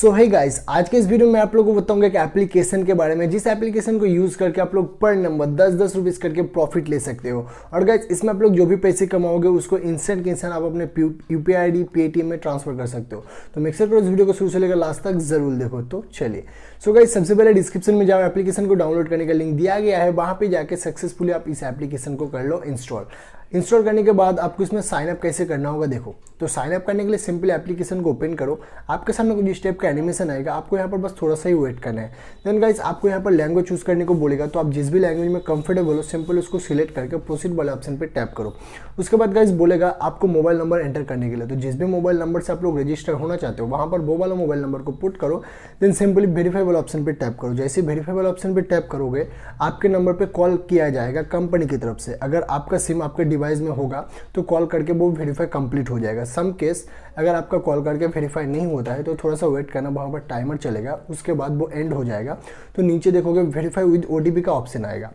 सो है गाइस आज के इस वीडियो में आप लोगों को बताऊंगा कि एप्लीकेशन के बारे में जिस एप्लीकेशन को यूज़ करके आप लोग पर नंबर दस दस रुपीज़ करके प्रॉफिट ले सकते हो और गाइस इसमें आप लोग जो भी पैसे कमाओगे उसको इंस्टेंट के इंसान आप अपने U P I D Paytm में ट्रांसफर कर सकते हो तो मिक्सर करो इस वीडियो को शुरू से लेकर लास्ट तक जरूर देखो तो चलिए सो गाइज सबसे पहले डिस्क्रिप्शन में जाओ एप्लीकेशन को डाउनलोड करने का लिंक दिया गया है वहां पर जाकर सक्सेसफुली आप इस एप्लीकेशन को कर लो इंस्टॉल इंस्टॉल करने के बाद आपको इसमें साइनअप कैसे करना होगा देखो तो साइनअप करने के लिए सिंपल एप्लीकेशन को ओपन करो आपके सामने कुछ इस टाइप का एनिमेशन आएगा आपको यहाँ पर बस थोड़ा सा ही वेट करना है देन गाइज आपको यहाँ पर लैंग्वेज चूज करने को बोलेगा तो आप जिस भी लैंग्वेज में कंफर्टेबल हो सिंपल उसको सिलेक्ट करके प्रोसीड वाले ऑप्शन पर टैप करो उसके बाद गाइज बोलेगा आपको मोबाइल नंबर एंटर करने के लिए तो जिस भी मोबाइल नंबर से आप लोग रजिस्टर होना चाहते हो वहाँ पर वो वाला मोबाइल नंबर को पुट करो देन सिंपली वेरीफाई वाले ऑप्शन पर टैप करो जैसे वेरीफाई वाले ऑप्शन पर टैप करोगे आपके नंबर पर कॉल किया जाएगा कंपनी की तरफ से अगर आपका सिम आपके डिवाइस में होगा तो कॉल करके वो वेरीफाई कंप्लीट हो जाएगा सम केस अगर आपका कॉल करके वेरीफाई नहीं होता है तो थोड़ा सा वेट करना वहाँ पर टाइमर चलेगा उसके बाद वो एंड हो जाएगा तो नीचे देखोगे वेरीफाई विद ओ का ऑप्शन आएगा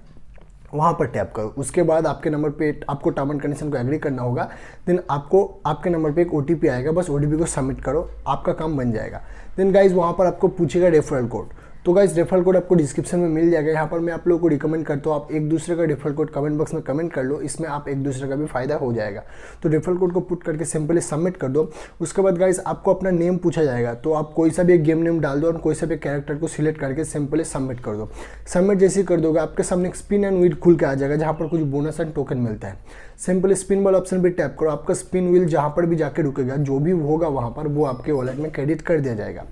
वहाँ पर टैप करो उसके बाद आपके नंबर पे आपको टर्म एंड कंडीशन को एग्री करना होगा देन आपको आपके नंबर पे एक ओ आएगा बस ओ को सबमिट करो आपका काम बन जाएगा देन गाइज वहाँ पर आपको पूछेगा रेफरल कोड तो गाइज रेफरल कोड आपको डिस्क्रिप्शन में मिल जाएगा यहाँ पर मैं आप लोगों को रिकमेंड करता हूँ आप एक दूसरे का रेफरल कोड कमेंट बॉक्स में कमेंट कर लो इसमें आप एक दूसरे का भी फायदा हो जाएगा तो रेफरल कोड को पुट करके सिंपली सबमिट कर दो उसके बाद गाइज आपको अपना नेम पूछा जाएगा तो आप कोई सा भी एक गेम नेम डाल दो और कोई सा भी कैरेक्टर को सिलेक्ट करके सिंपली सबमिट कर दो सबमिट जैसे ही कर दोगे आपके सामने स्पिन एंड व्हील खुल के आ जाएगा जहाँ पर कुछ बोनस एंड टोकन मिलता है सिंपली स्पिन वाला ऑप्शन भी टैप करो आपका स्पिन व्हील जहाँ पर भी जाके रुकेगा जो भी होगा वहाँ पर वो आपके वॉलेट में क्रेडिट कर दिया जाएगा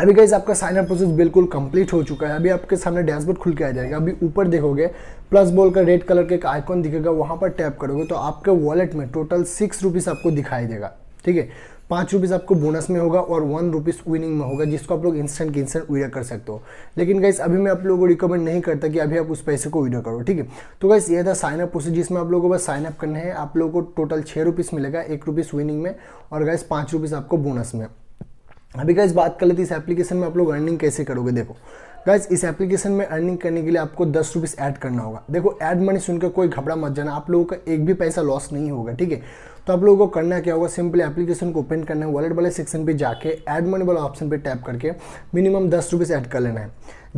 अभी गाइज आपका साइन अप प्रोसेस बिल्कुल कंप्लीट हो चुका है अभी आपके सामने डैशबोर्ड खुल के आ जाएगा अभी ऊपर देखोगे प्लस बोल का रेड कलर का एक आइकॉन दिखेगा वहाँ पर टैप करोगे तो आपके वॉलेट में टोटल सिक्स रुपीज़ आपको दिखाई देगा ठीक है पाँच रुपीज़ आपको बोनस में होगा और वन रुपीज़ विनिंग में होगा जिसको आप लोग इंस्टेंट के इंस्टेंट विड्रा कर सकते हो लेकिन गाइस अभी मैं आप लोगों को रिकमेंड नहीं करता कि अभी आप उस पैसे को विड्रा करो ठीक है तो गाइस ये था साइन अप प्रोसेस जिसमें आप लोगों को बस साइन अप करना है आप लोगों को टोटल छः रुपीज़ मिलेगा एक रुपीज़ विनिंग में और गाइस पाँच रुपीज़ आपको बोनस में अभी गाइज बात कर लेते इस एप्लीकेशन में आप लोग अर्निंग कैसे करोगे देखो गाइज इस एप्लीकेशन में अर्निंग करने के लिए आपको दस रुपीज़ ऐड करना होगा देखो ऐड मनी सुनकर कोई घबरा मत जाना आप लोगों का एक भी पैसा लॉस नहीं होगा ठीक है तो आप लोगों को करना क्या होगा सिंपली एप्लीकेशन को ओपन करना है वॉलेट वाले सेक्शन पर जाके ऐड मनी वाला ऑप्शन पर टैप करके मिनिमम दस रुपीज़ ऐड कर लेना है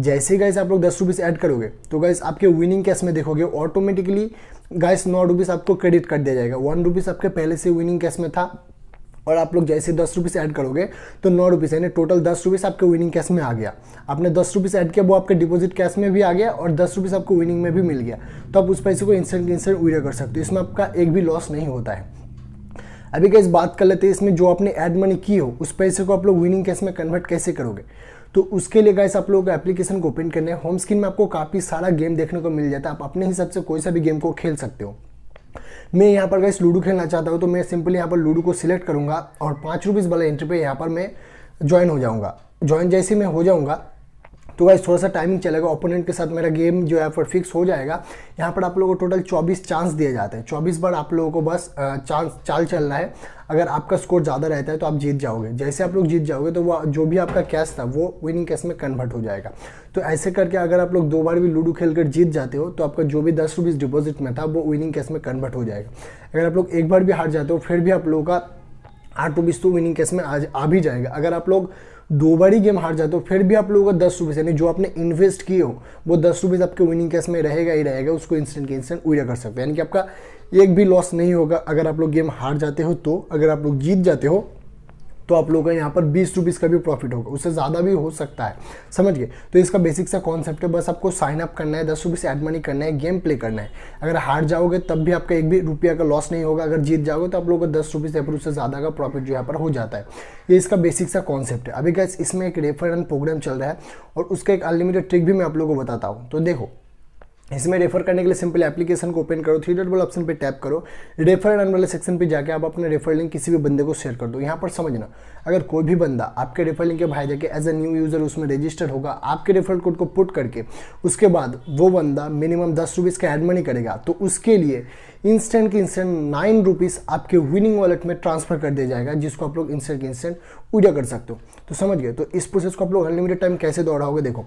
जैसे गाइस आप लोग दस रुपीज़ ऐड करोगे तो गाइस आपके विनिंग कैश में देखोगे ऑटोमेटिकली गाइस नौ रुपीज़ आपको क्रेडिट कर दिया जाएगा वन रुपीज़ आपके पहले से विनिंग कैश में था और आप लोग जैसे दस रुपीस ऐड करोगे तो नौ रुपीस यानी टोटल दस रुपीस आपके विनिंग कैश में आ गया आपने दस रुपीस ऐड किया वो आपके डिपॉजिट कैश में भी आ गया और दस रुपीज़ आपको विनिंग में भी मिल गया तो आप उस पैसे को इंस्टेंट इंस्टेंट विड्रा कर सकते हो इसमें आपका एक भी लॉस नहीं होता है अभी कैसे बात कर लेते हैं इसमें जो आपने एड मनी की हो उस पैसे को आप लोग विनिंग कैश में कन्वर्ट कैसे करोगे तो उसके लिए गाइस आप लोगों को एप्लीकेशन को ओपन करना है होम स्क्रीन में आपको काफ़ी सारा गेम देखने को मिल जाता है आप अपने हिसाब से कोई सा भी गेम को खेल सकते हो मैं यहाँ पर गैस लूडो खेलना चाहता हूँ तो मैं सिंपली यहाँ पर लूडो को सिलेक्ट करूँगा और पाँच रुपीज़ वाला एंट्री पे यहाँ पर मैं ज्वाइन हो जाऊँगा ज्वाइन जैसे मैं हो जाऊँगा तो गाइज थोड़ा सा टाइमिंग चलेगा ओपोनेंट के साथ मेरा गेम जो है फिर फिक्स हो जाएगा यहाँ पर आप लोगों को टोटल 24 चांस दिए जाते हैं 24 बार आप लोगों को बस चांस चाल चल रहा है अगर आपका स्कोर ज़्यादा रहता है तो आप जीत जाओगे जैसे आप लोग जीत जाओगे तो वो जो भी आपका कैश था वो विनिंग कैश में कन्वर्ट हो जाएगा तो ऐसे करके अगर आप लोग दो बार भी लूडो खेल कर जीत जाते हो तो आपका जो भी दस रुपीज़ डिपॉजिट में था वो विनिंग कैश में कन्वर्ट हो जाएगा अगर आप लोग एक बार भी हार जाते हो फिर भी आप लोगों का आठ रुपीज़ तो विनिंग कैश में आ भी जाएगा अगर आप लोग दो बार ही गेम हार जाते हो फिर भी आप लोगों का दस रुपीज़ यानी जो आपने इन्वेस्ट किए हो वो दस रुपीज़ आपके विनिंग कैश में रहेगा ही रहेगा उसको इंस्टेंट के इंस्टेंट विड्रा कर सकते हो यानी कि आपका एक भी लॉस नहीं होगा अगर आप लोग गेम हार जाते हो तो अगर आप लोग जीत जाते हो तो आप लोगों का यहाँ पर बीस रुपीज़ का भी प्रॉफिट होगा उससे ज़्यादा भी हो सकता है समझिए तो इसका बेसिक सा कॉन्सेप्ट है बस आपको साइन अप करना है दस रुपये से एड मनी करना है गेम प्ले करना है अगर हार जाओगे तब भी आपका एक भी रुपया का लॉस नहीं होगा अगर जीत जाओगे तो आप लोगों को दस रुपये या फिर उससे ज़्यादा का प्रॉफिट जो यहाँ पर हो जाता है ये इसका बेसिक सा कॉन्सेप्ट है अभी क्या इसमें एक रेफर प्रोग्राम चल रहा है और उसका एक अनलिमिटेड ट्रिक भी मैं आप लोगों को बताता हूँ तो देखो इसमें रेफर करने के लिए सिंपल एप्लीकेशन को ओपन करो थ्री डॉट वाले ऑप्शन पे टैप करो रेफर एंड वाले सेक्शन पे जाके आप अपने रेफर लिंक किसी भी बंदे को शेयर कर दो यहाँ पर समझना अगर कोई भी बंदा आपके रेफर लिंक के भाई जाके एज ए न्यू यूज़र उसमें रजिस्टर होगा आपके रेफर कोड को पुट करके उसके बाद वो बंदा मिनिमम दस रुपीज़ का एड मनी करेगा तो उसके लिए इंस्टेंट के इंस्टेंट नाइन रुपीज़ आपके विनिंग वॉलेट में ट्रांसफर कर दिया जाएगा जिसको आप लोग इंस्टेंट के इंस्टेंट विड्रा कर सकते हो तो समझ गए तो इस प्रोसेस को आप लोग अनलिमिटेड टाइम कैसे दौड़ाओगे देखो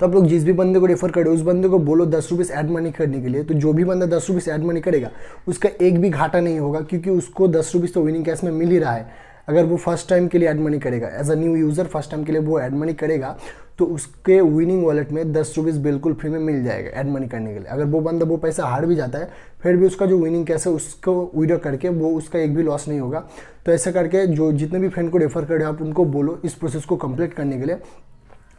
तो आप लोग जिस भी बंदे को रेफर करो उस बंदे को बोलो दस रुपीस एड मनी करने के लिए तो जो भी बंदा दस रुपीस एड मनी करेगा उसका एक भी घाटा नहीं होगा क्योंकि उसको दस रुपीज़ तो विनिंग कैश में मिल ही रहा है अगर वो फर्स्ट टाइम के लिए एड मनी करेगा as a new user first time के लिए वो एड मनी करेगा तो उसके विनिंग वॉलेट में दस रुपीज़ बिल्कुल फ्री में मिल जाएगा एड मनी करने के लिए अगर वो बंदा वो पैसा हार भी जाता है फिर भी उसका जो विनिंग कैश है उसको विड्रो करके वो उसका एक भी लॉस नहीं होगा तो ऐसा करके जो जितने भी फ्रेंड को रेफर कर रहे हो आप उनको बोलो इस प्रोसेस को कंप्लीट करने के लिए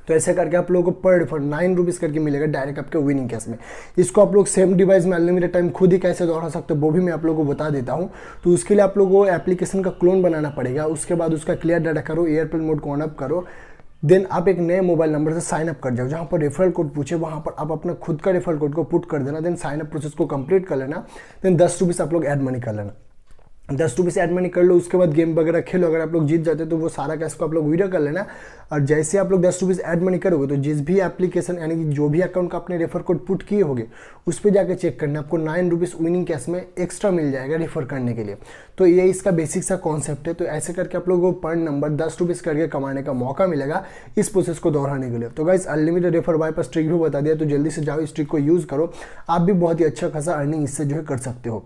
तो ऐसे करके आप लोगों को पर डिफर नाइन रुपीज़ करके मिलेगा डायरेक्ट आपके विनिंग कैश में इसको आप लोग सेम डिवाइस में अनलिमिटेड टाइम खुद ही कैसे दोहरा सकते हो वो भी मैं आप लोगों को बता देता हूँ तो उसके लिए आप लोगों को एप्लीकेशन का क्लोन बनाना पड़ेगा उसके बाद उसका क्लियर डाटा करो एयरप्लेन मोड को ऑन अप करो देन आप एक नए मोबाइल नंबर से साइन अप कर जाओ जहाँ पर रेफरल कोड पूछे वहाँ पर आप अपना खुद का रेफरल कोड को पुट कर देना देन साइन अप प्रोसेस को कंप्लीट कर लेना देन दस रुपीज़ आप लोग ऐड मनी कर लेना दस रुपये से एड मनी कर लो उसके बाद गेम वगैरह खेलो अगर आप लोग जीत जाते तो वो सारा कैश को आप लोग वीडियो कर लेना और जैसे आप लोग दस रुपये से एड मनी करोगे तो जिस भी एप्लीकेशन यानी कि जो भी अकाउंट का आपने रेफर कोड पुट किए होगे उस पर जाकर चेक करना आपको नाइन रुपीज़ विनिंग कैश में एक्स्ट्रा मिल जाएगा रेफर करने के लिए तो ये इसका बेसिक सा कॉन्सेप्ट है तो ऐसे करके आप लोगों को पर नंबर दस रुपीज़ करके कमाने का मौका मिलेगा इस प्रोसेस को दोहराने के लिए तो guys unlimited refer bypass trick भी बता दिया तो जल्दी से जाओ इस ट्रिक को यूज़ करो आप भी बहुत ही अच्छा खासा अर्निंग इससे जो है कर सकते हो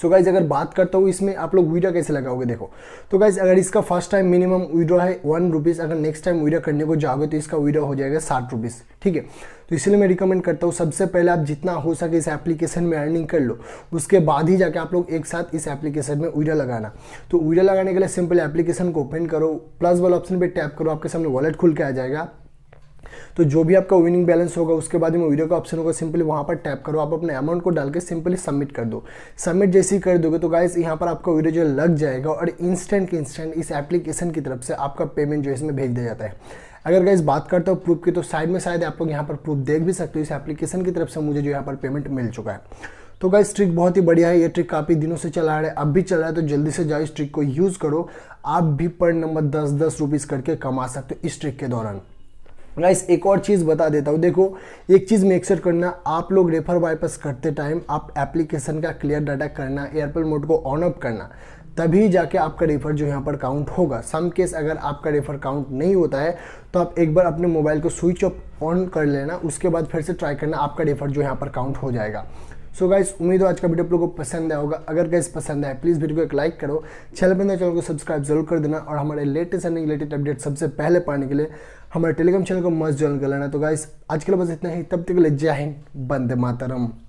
सो गाइज अगर बात करता हूँ इसमें आप लोग विड्रा कैसे लगाओगे देखो तो गाइज अगर इसका फर्स्ट टाइम मिनिमम विड्रा है वन रुपीज़ अगर नेक्स्ट टाइम विड्रा करने को जाओगे तो इसका विड्रॉ हो जाएगा साठ रुपीज़ ठीक है तो इसलिए मैं रिकमेंड करता हूँ सबसे पहले आप जितना हो सके इस एप्लीकेशन में अर्निंग कर लो उसके बाद ही जाके आप लोग एक साथ इस एप्लीकेशन में विड्रॉ लगाना तो विड्रॉ लगाने के लिए सिंपल एप्लीकेशन को ओपन करो प्लस वाला ऑप्शन पर टैप करो आपके सामने वॉलेट खुल के आ जाएगा तो जो भी आपका विनिंग बैलेंस होगा उसके बाद में वीडियो का ऑप्शन होगा सिंपली वहां पर टैप करो आप अपने अमाउंट को डाल के सिंपली सबमिट कर दो सबमिट जैसे ही कर दोगे तो गाइस यहाँ पर आपका वीडियो जो लग जाएगा और इंस्टेंट के इंस्टेंट इस एप्लीकेशन की तरफ से आपका पेमेंट जो इसमें भेज दिया जाता है अगर गाइस बात करते हो प्रूफ की तो साइड में शायद आप लोग यहाँ पर प्रूफ देख भी सकते हो इस एप्लीकेशन की तरफ से मुझे जो यहाँ पर पेमेंट मिल चुका है तो गाइस ट्रिक बहुत ही बढ़िया है ये ट्रिक काफ़ी दिनों से चला रहा है अब भी चल रहा है तो जल्दी से जाओ इस ट्रिक को यूज़ करो आप भी पर नंबर दस दस रुपीज़ करके कमा सकते हो इस ट्रिक के दौरान गाइस एक और चीज़ बता देता हूँ देखो एक चीज़ मेक श्योर करना आप लोग रेफर वाइपस करते टाइम आप एप्लीकेशन का क्लियर डाटा करना एयरपोल मोड को ऑन ऑफ करना तभी जाके आपका रेफर जो यहाँ पर काउंट होगा सम केस अगर आपका रेफर काउंट नहीं होता है तो आप एक बार अपने मोबाइल को स्विच ऑफ ऑन कर लेना उसके बाद फिर से ट्राई करना आपका रेफर जो यहाँ पर काउंट हो जाएगा सो गाइस उम्मीद हो आज का वीडियो आप लोगों को पसंद आया होगा अगर गाइस पसंद आए प्लीज़ वीडियो को एक लाइक करो चैनल पर चैनल को सब्सक्राइब जरूर कर देना और हमारे लेटेस्ट एंड रिलेटेड अपडेट सबसे पहले पाने के लिए हमारे टेलीग्राम चैनल को मस्त ज्वाइन कर लेना तो गाइस आज के लिए बस इतना ही तब तक के लिए जय हिंद बंदे मातरम